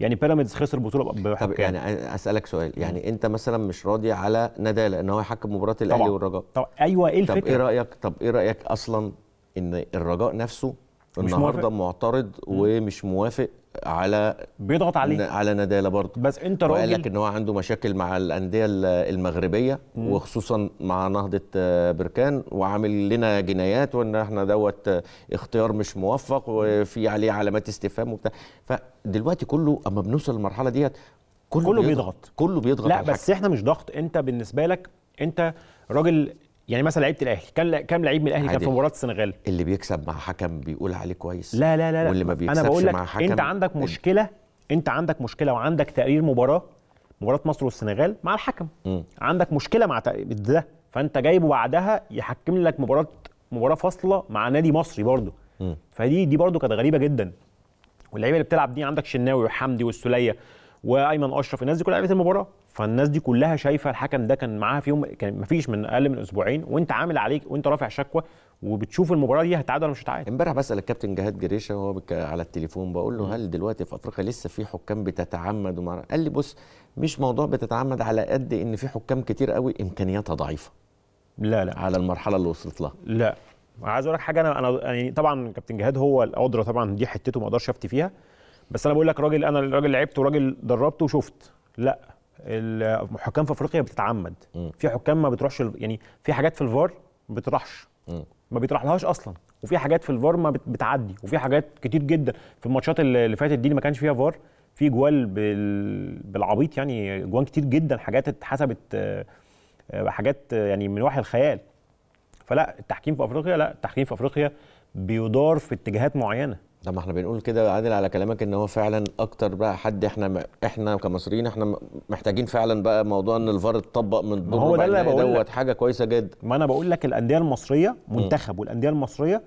يعني بيراميدز خسر بطوله بواحد طب يعني اسالك سؤال يعني انت مثلا مش راضي على ندالة ان هو يحكم مباراه الاهلي والرجاء طب ايوه ايه الفكره طب ايه رايك طب ايه رايك اصلا ان الرجاء نفسه النهارده معترض ومش موافق على بيضغط عليه على نداله برضه بس انت راجل وقال لك ان هو عنده مشاكل مع الانديه المغربيه مم. وخصوصا مع نهضه آه، بركان وعامل لنا جنايات وان احنا دوت آه، اختيار مش موفق وفي عليه علامات استفهام وبتاع فدلوقتي كله اما بنوصل للمرحله ديت كله, كله بيضغط. بيضغط كله بيضغط لا بس احنا مش ضغط انت بالنسبه لك انت راجل يعني مثلا لعيبه الاهلي كان كام لعيب من الاهلي كان في مباراه السنغال اللي بيكسب مع حكم بيقول عليه كويس لا لا لا واللي ما بيكسبش أنا بقول لك انت عندك مشكله انت عندك مشكله وعندك تقرير مباراه مباراه مصر والسنغال مع الحكم م. عندك مشكله مع ده فانت جايبه بعدها يحكم لك مباراه مباراه فاصله مع نادي مصري برضه فدي دي برضه كانت غريبه جدا واللعيبه اللي بتلعب دي عندك شناوي وحمدي والسوليه وايمن اشرف الناس دي كلها لعيبه المباراه فالناس دي كلها شايفه الحكم ده كان معاها في يوم كان مفيش من اقل من اسبوعين وانت عامل عليك وانت رافع شكوى وبتشوف المباراه دي هتعادل ولا مش هتعادل امبارح بسال الكابتن جهاد جريشه وهو على التليفون بقول له هل دلوقتي في افريقيا لسه في حكام بتتعمد ومع... قال لي بص مش موضوع بتتعمد على قد ان في حكام كتير قوي امكانياتها ضعيفه لا لا على المرحله اللي وصلت لها لا عايز اقول لك حاجه انا انا يعني طبعا كابتن جهاد هو القدره طبعا دي حتته ما اقدرش افتي فيها بس انا بقول لك راجل انا راجل لعبت وراجل دربت وشفت لا الحكام في افريقيا بتتعمد م. في حكام ما بتروحش يعني في حاجات في الفار ما بتروحش ما بيطرحلهاش اصلا وفي حاجات في الفار ما بتعدي وفي حاجات كتير جدا في الماتشات اللي فاتت دي اللي ما كانش فيها فار في جوال بالعبيط يعني جوان كتير جدا حاجات اتحسبت آه، آه، حاجات آه، يعني من وحي الخيال فلا التحكيم في افريقيا لا التحكيم في افريقيا بيدار في اتجاهات معينه طب ما احنا بنقول كده عادل على كلامك ان هو فعلا اكتر بقى حد احنا احنا كمصريين احنا محتاجين فعلا بقى موضوع ان الفار اتطبق من دور هو ده اللي بقول دوت حاجه كويسه جدا ما انا بقول لك الانديه المصريه منتخب والانديه المصريه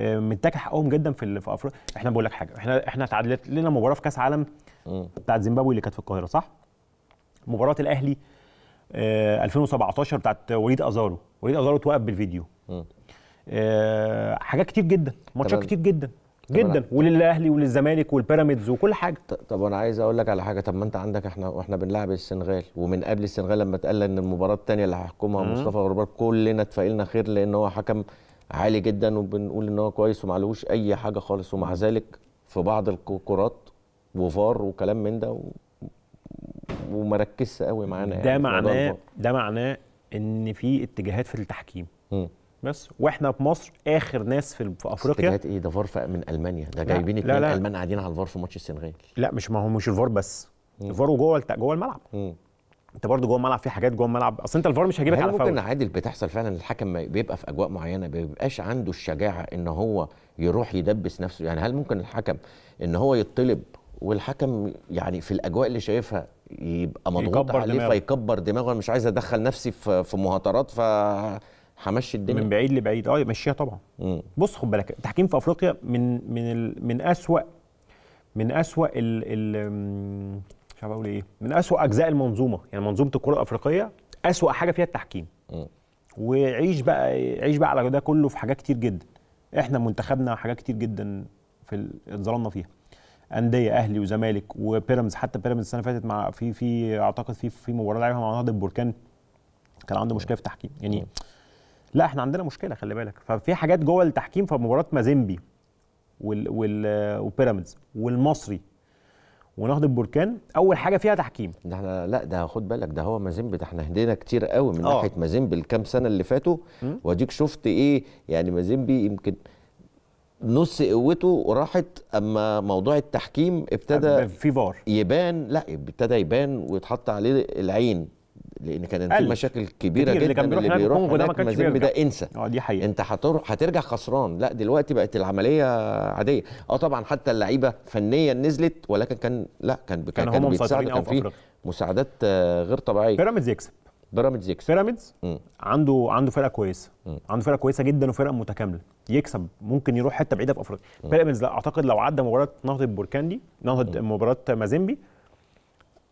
آه، متاكل حقهم جدا في في افريقيا احنا بقول لك حاجه احنا احنا اتعادلت لنا مباراه في كاس عالم بتاعت زيمبابوي اللي كانت في القاهره صح مباراه الاهلي آه 2017 بتاعت وليد ازارو وليد ازارو اتوقف بالفيديو آه حاجات كتير جدا ماتشات كتير جدا جدا وللاهلي وللزمالك والبيراميدز وكل حاجه طب انا عايز اقول لك على حاجه طب ما انت عندك احنا واحنا بنلعب السنغال ومن قبل السنغال لما اتقال ان المباراه الثانيه اللي هيحكمها مصطفى غربال كلنا اتفائلنا خير لان هو حكم عالي جدا وبنقول ان هو كويس عليهوش اي حاجه خالص ومع ذلك في بعض الكرات وفار وكلام من ده و... وما ركزش قوي معانا يعني ده معناه ده معناه ان في اتجاهات في التحكيم م. بس واحنا في مصر اخر ناس في, في افريقيا اتجاهات ايه ده فار من المانيا ده جايبين اتنين المان قاعدين على الفار في ماتش السنغال لا مش ما هو مش الفار بس مم. الفار جوه جوه الملعب مم. انت برضه جوه الملعب في حاجات جوه الملعب اصل انت الفار مش هيجيبك على فاول ممكن عادل بتحصل فعلا الحكم بيبقى في اجواء معينه بيبقاش عنده الشجاعه ان هو يروح يدبس نفسه يعني هل ممكن الحكم ان هو يطلب والحكم يعني في الاجواء اللي شايفها يبقى مضغوط عليه فيكبر دماغه انا مش عايز ادخل نفسي في مهاترات ف همشي الدنيا من بعيد لبعيد اه يمشيها طبعا مم. بص خد بالك التحكيم في افريقيا من من ال من اسوأ من اسوأ ال ال مش عارف اقول ايه من اسوأ اجزاء المنظومه يعني منظومه الكره الافريقيه اسوأ حاجه فيها التحكيم مم. وعيش بقى عيش بقى على ده كله في حاجات كتير جدا احنا منتخبنا حاجات كتير جدا في اتظلمنا فيها انديه اهلي وزمالك وبيراميدز حتى بيراميدز السنه فاتت مع في في اعتقد في في مباراه لعبها مع نهضه البركان كان عنده مشكله في التحكيم يعني مم. لا احنا عندنا مشكله خلي بالك ففي حاجات جوه التحكيم في مباراه مازيمبي وال وال وبيراميدز والمصري ونهضة البركان اول حاجه فيها تحكيم ده احنا لا ده خد بالك ده هو مازيمبي ده احنا هدينا كتير قوي من أوه. ناحيه مازيمبي الكام سنه اللي فاتوا واديك شفت ايه يعني مازيمبي يمكن نص قوته راحت اما موضوع التحكيم ابتدى في فار يبان لا ابتدى يبان ويتحط عليه العين لان كان في مشاكل كبيره جدا اللي, كان بيروح اللي بيروح الكونغو ده ما كانش ده انسى اه دي حقيقه انت هتروح هترجع خسران لا دلوقتي بقت العمليه عاديه اه طبعا حتى اللعيبه فنيا نزلت ولكن كان لا كان كان, كان بيتساعد كان في مساعدات آه، غير طبيعيه بيراميدز يكسب بيراميدز يكسب بيراميدز عنده عنده فرقه كويسه عنده فرقه كويسه جدا وفرقه متكامله يكسب ممكن يروح حته بعيده في افريقيا بيراميدز لا اعتقد لو عدى مباراه نهضه البركان دي نهضه مباراه مازيمبي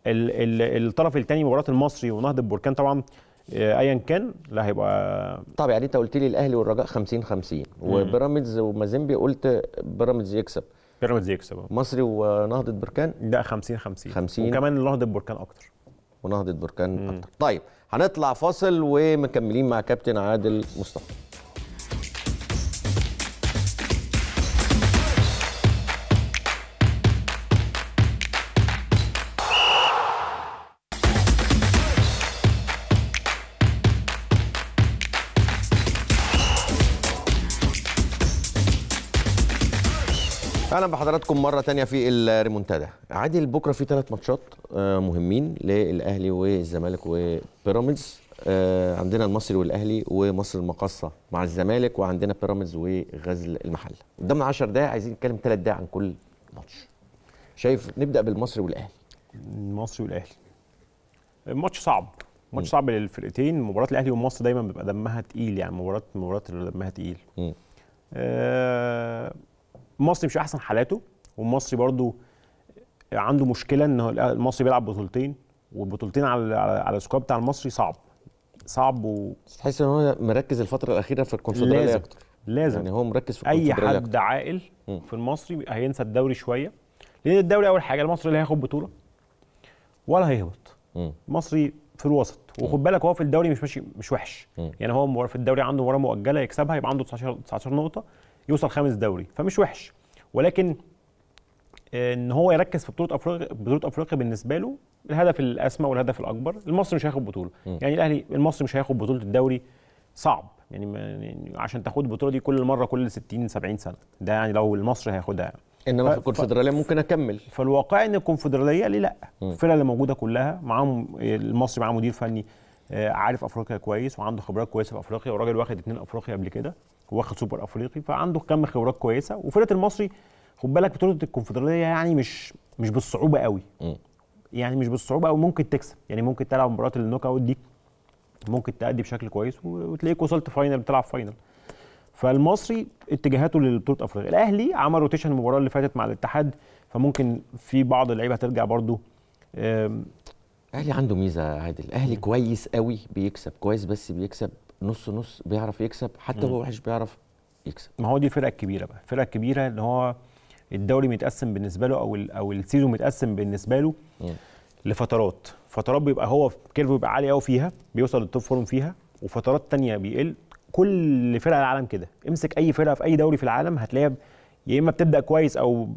الطرف الثاني مباراه المصري ونهضه بركان طبعا آه، ايا كان لا هيبقى طب يعني انت قلت لي الاهلي والرجاء 50 50 وبيراميدز ومازيمبي قلت بيراميدز يكسب بيراميدز يكسب مصري ونهضه بركان لا 50 50 50 وكمان نهضه بركان اكتر ونهضه بركان اكتر طيب هنطلع فاصل ومكملين مع كابتن عادل مصطفى اهلا بحضراتكم مره تانية في الريمونتادا عادل بكره في ثلاث ماتشات آه، مهمين للاهلي والزمالك وبيراميدز آه، عندنا المصري والاهلي ومصر المقصه مع الزمالك وعندنا بيراميدز وغزل المحله قدامنا 10 دقائق عايزين نتكلم ثلاث دقائق عن كل ماتش شايف نبدا بالمصري والاهلي المصري والاهلي الماتش صعب ماتش صعب للفرقتين مباراه الاهلي والمصري دايما بيبقى دمها تقيل يعني مباراه مباراه دمها تقيل آه مصري مش احسن حالاته والمصري برضو عنده مشكله ان المصري بيلعب بطولتين والبطولتين على على السكواد بتاع المصري صعب صعب و تحس ان هو مركز الفتره الاخيره في الكونفدراليه اكتر لازم يعني هو مركز في اي حد عاقل في المصري هينسى الدوري شويه لان الدوري اول حاجه المصري لا هياخد بطوله ولا هيهبط المصري في الوسط وخد بالك هو في الدوري مش ماشي مش وحش يعني هو في الدوري عنده مباراه مؤجله يكسبها يبقى عنده 19 19 نقطه يوصل خامس دوري فمش وحش ولكن آه، ان هو يركز في بطوله افريقيا بطوله افريقيا بالنسبه له الهدف الاسمى والهدف الاكبر المصري مش هياخد بطوله م. يعني الاهلي المصري مش هياخد بطوله الدوري صعب يعني, يعني عشان تاخد البطوله دي كل مره كل 60 70 سنه ده يعني لو المصري هياخدها يعني. انما في الكونفدراليه ممكن اكمل فالواقع ان الكونفدراليه ليه لا الفرق اللي موجوده كلها معاهم المصري معاه مدير فني آه، عارف افريقيا كويس وعنده خبرات كويسه في افريقيا وراجل واخد اثنين افريقيا قبل كده واخد سوبر افريقي فعنده كم خبرات كويسه وفرقه المصري خد بالك بطوله الكونفدراليه يعني مش مش بالصعوبه قوي يعني مش بالصعوبه قوي ممكن تكسب يعني ممكن تلعب مباراه النوك اوت دي ممكن تأدي بشكل كويس وتلاقيك وصلت فاينل بتلعب فاينل فالمصري اتجاهاته لبطوله افريقيا الاهلي عمل روتيشن المباراه اللي فاتت مع الاتحاد فممكن في بعض اللعيبه هترجع برده الاهلي عنده ميزه يا عادل الاهلي كويس قوي بيكسب كويس بس بيكسب نص نص بيعرف يكسب حتى هو وحش بيعرف يكسب ما هو دي فرقه الكبيره بقى فرقه الكبيره ان هو الدوري متقسم بالنسبه له او او السيزون متقسم بالنسبه له مم. لفترات فترات بيبقى هو كيرف بيبقى عالي قوي فيها بيوصل للتوب فورم فيها وفترات تانية بيقل كل فرقه العالم كده امسك اي فرقه في اي دوري في العالم هتلاقيها يا اما بتبدا كويس او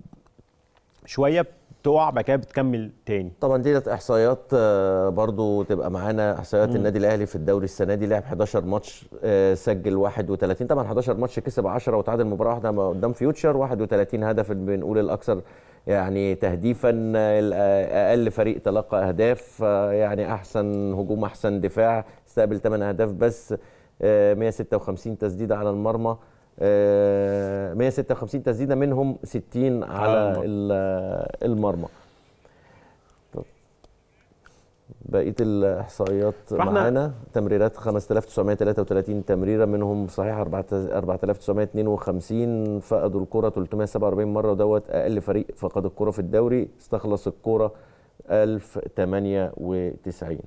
شويه بتقع بعد كده بتكمل تاني طبعا دي احصائيات آه، برضو تبقى معانا احصائيات النادي الاهلي في الدوري السنه دي لعب 11 ماتش آه، سجل 31 طبعا 11 ماتش كسب 10 وتعادل مباراه واحده قدام فيوتشر 31 هدف بنقول الاكثر يعني تهديفا آه، اقل فريق تلقى اهداف يعني احسن هجوم احسن دفاع استقبل 8 اهداف بس 156 تسديده على المرمى 156 آه، تسديده منهم 60 على المرمى آه، بقيه الاحصائيات معانا تمريرات 5933 تمريره منهم صحيح 4952 فقدوا الكره 347 مره ودوت اقل فريق فقد الكره في الدوري استخلص الكره 1098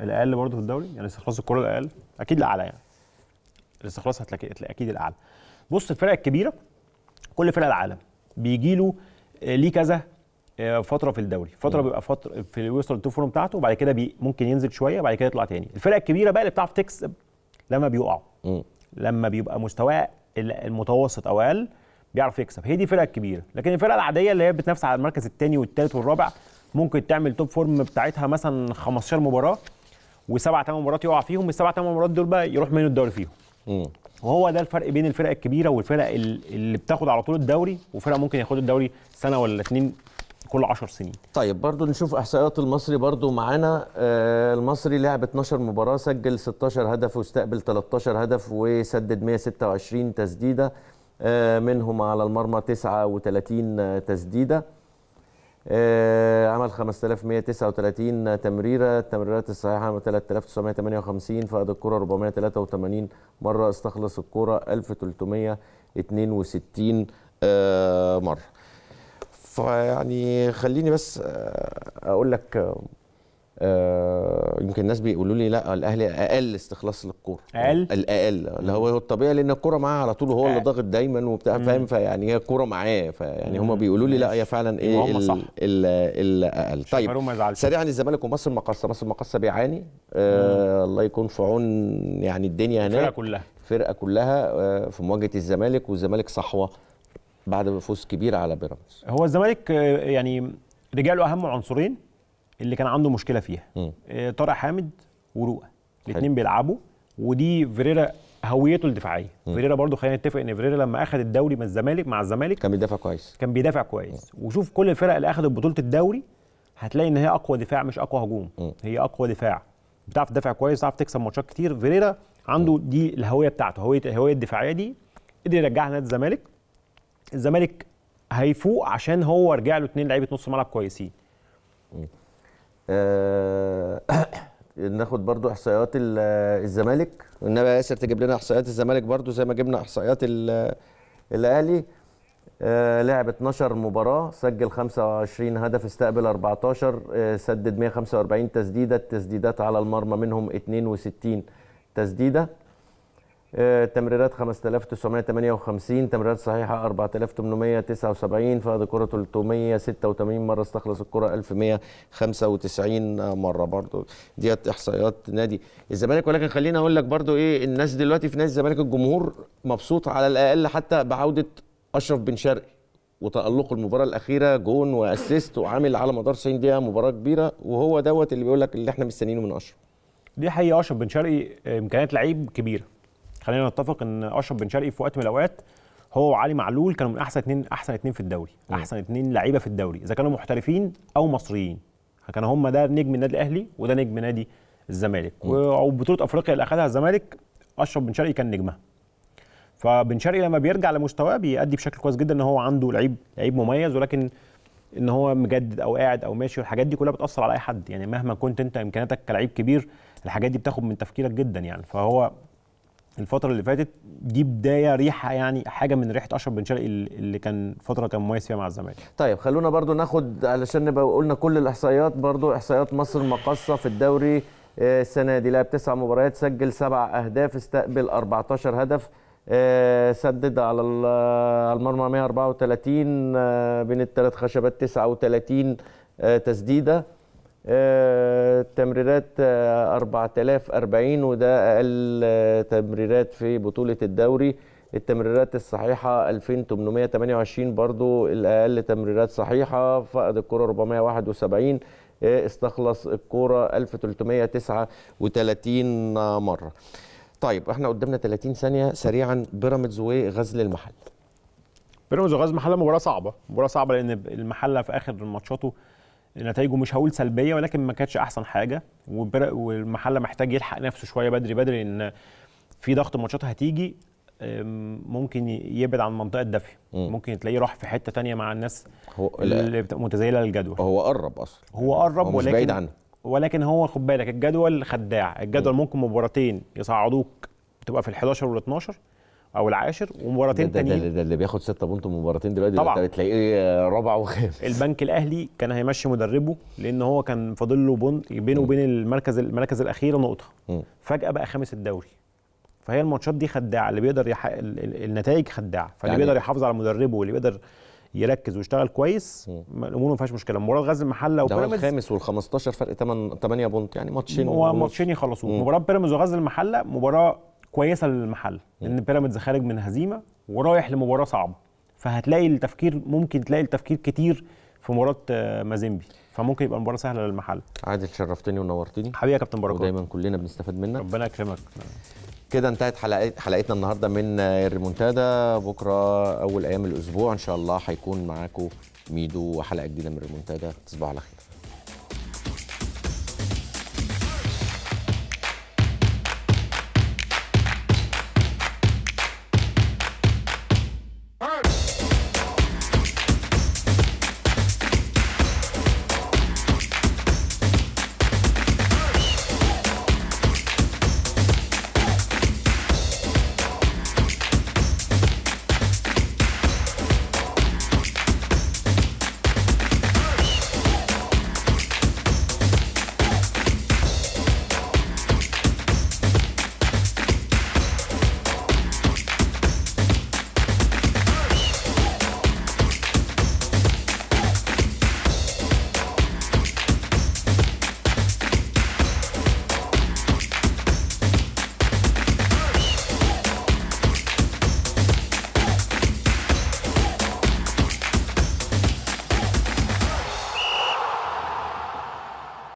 الاقل برضه في الدوري يعني استخلص الكره الاقل اكيد الاعلى يعني الاستخلاص اكيد الاعلى بص الفرق الكبيره كل فرق العالم بيجي له آه، ليه كذا آه، فتره في الدوري فتره بيبقى فتره في وصل للتوب فورم بتاعته وبعد كده بي ممكن ينزل شويه وبعد كده يطلع تاني الفرق الكبيره بقى اللي بتعرف تكسب لما بيقعوا لما بيبقى مستواه المتوسط او اقل بيعرف يكسب هي دي الفرق الكبيره لكن الفرقه العاديه اللي هي بتنافس على المركز الثاني والثالث والرابع ممكن تعمل توب فورم بتاعتها مثلا 15 مباراه وسبع ثمان مباريات يقع فيهم السبع ثمان مباريات دول بقى يروح منه الدوري فيهم وهو ده الفرق بين الفرق الكبيره والفرق اللي بتاخد على طول الدوري وفرق ممكن ياخدوا الدوري سنه ولا اتنين كل 10 سنين طيب برضو نشوف احصائيات المصري برضو معانا آه، المصري لعب 12 مباراه سجل 16 هدف واستقبل 13 هدف وسدد 126 تسديده آه، منهم على المرمى 39 تسديده آه، عمل 5139 تمريره التمريرات الصحيحه 3958 فقد الكره 483 مره استخلص الكره 1362 آه، مره فيعني خليني بس آه، اقول لك آه، يمكن الناس بيقولوا لي لا الاهلي اقل استخلاص للكوره اقل الاقل اللي هو الطبيعي لان الكوره معاه على طول وهو اللي ضاغط دايما وبتاع فاهم فيعني هي الكوره معاه فيعني هم بيقولوا لي لا هي فعلا ايه هم صح الاقل طيب سريعا الزمالك ومصر المقاصه مصر المقاصه بيعاني آه، الله يكون في عون يعني الدنيا هناك الفرقه كلها الفرقه كلها آه، في مواجهه الزمالك والزمالك صحوه بعد فوز كبير على بيراميدز هو الزمالك يعني رجع له اهم عنصرين اللي كان عنده مشكله فيها آه، طارق حامد ورؤى الاثنين بيلعبوا ودي فيريرا هويته الدفاعيه فيريرا برضو خلينا نتفق ان فيريرا لما اخذ الدوري من الزمالك مع الزمالك كان بيدافع كويس كان بيدافع كويس م. وشوف كل الفرق اللي اخذت بطوله الدوري هتلاقي ان هي اقوى دفاع مش اقوى هجوم م. هي اقوى دفاع بتعرف تدافع كويس بتعرف تكسب ماتشات كتير فيريرا عنده م. دي الهويه بتاعته هويه الهويه الدفاعيه دي قدر يرجعها نادي الزمالك الزمالك هيفوق عشان هو رجع له اثنين لعيبه نص ملعب كويسين آه، ناخد برضو احصائيات الزمالك والنبي ياسر تجيب لنا احصائيات الزمالك برضو زي ما جبنا احصائيات الاهلي آه لعب 12 مباراه سجل 25 هدف استقبل 14 آه سدد 145 تسديده التسديدات على المرمى منهم 62 تسديده آه، تمريرات 5958 تمريرات صحيحه 4879 فقد الكره 386 مره استخلص الكره 1195 مره برضو ديت احصائيات نادي الزمالك ولكن خليني اقول لك برضو ايه الناس دلوقتي في نادي الزمالك الجمهور مبسوط على الاقل حتى بعوده اشرف بن شرقي وتألقه المباراة الأخيرة جون وأسيست وعامل على مدار 90 دقيقة مباراة كبيرة وهو دوت اللي بيقول لك اللي احنا مستنيينه من أشرف. دي حقيقة أشرف بن شرقي آه، إمكانيات لعيب كبيرة خلينا نتفق ان اشرف بن شرقي في وقت من الاوقات هو وعلي معلول كانوا من احسن اثنين احسن اثنين في الدوري م. احسن اثنين لعيبه في الدوري اذا كانوا محترفين او مصريين كانوا هم ده نجم النادي الاهلي وده نجم نادي الزمالك وبطوله افريقيا اللي اخذها الزمالك اشرف بن شرقي كان نجمها فبن شرقي لما بيرجع لمستواه بيأدي بشكل كويس جدا ان هو عنده لعيب لعيب مميز ولكن ان هو مجدد او قاعد او ماشي والحاجات دي كلها بتاثر على اي حد يعني مهما كنت انت امكانياتك كلعيب كبير الحاجات دي بتاخد من تفكيرك جدا يعني فهو الفتره اللي فاتت دي بدايه ريحه يعني حاجه من ريحه اشرف بن شرقي اللي كان فتره كان مميز فيها مع الزمالك طيب خلونا برضو ناخد علشان نبقى قلنا كل الاحصائيات برضو احصائيات مصر المقاصه في الدوري آه، السنه دي لعب تسع مباريات سجل سبع اهداف استقبل 14 هدف آه، سدد على المرمى 134 آه، بين الثلاث خشبات 39 تسديده آه، تمريرات 4040 آه، وده اقل آه، تمريرات في بطوله الدوري التمريرات الصحيحه 2828 برضو الاقل تمريرات صحيحه فقد الكره 471 استخلص الكوره 1339 مره طيب احنا قدامنا 30 ثانيه سريعا بيراميدز وغزل المحله بيراميدز وغزل المحله مباراه صعبه مباراه صعبه لان المحله في اخر ماتشاته نتائجه مش هقول سلبيه ولكن ما كانتش احسن حاجه والمحله محتاج يلحق نفسه شويه بدري بدري ان في ضغط ماتشات هتيجي ممكن يبعد عن منطقه الدفع ممكن تلاقيه راح في حته تانية مع الناس هو اللي متزايله للجدول هو قرب اصلا هو قرب هو مش ولكن بعيد عنه ولكن هو خد بالك الجدول خداع الجدول م. ممكن مباراتين يصعدوك تبقى في ال11 وال12 او العاشر ومباراتين تانيين ده, ده, اللي بياخد ستة بونت مباراتين دلوقتي طبعا بتلاقيه رابع وخامس البنك الاهلي كان هيمشي مدربه لان هو كان فاضل له بونت بينه وبين المركز المركز الاخير نقطه فجاه بقى خامس الدوري فهي الماتشات دي خداعه اللي بيقدر يح... النتائج خداعه فاللي يعني بيقدر يحافظ على مدربه واللي بيقدر يركز ويشتغل كويس الامور ما فيهاش مشكله مباراه غزل المحله وبيراميدز الخامس وال15 فرق 8 8 بونت يعني ماتشين ماتشين يخلصوه مباراه بيراميدز وغزل المحله مباراه كويسه للمحل لان بيراميدز خارج من هزيمه ورايح لمباراه صعبه فهتلاقي التفكير ممكن تلاقي التفكير كتير في مباراه آه، مازيمبي فممكن يبقى المباراه سهله للمحل عادل شرفتني ونورتني حبيبي يا كابتن بركات ودايما كلنا بنستفاد منك ربنا يكرمك كده انتهت حلقة حلقتنا النهارده من آه، الريمونتادا بكره اول ايام الاسبوع ان شاء الله هيكون معاكم ميدو وحلقه جديده من الريمونتادا تصبحوا على خير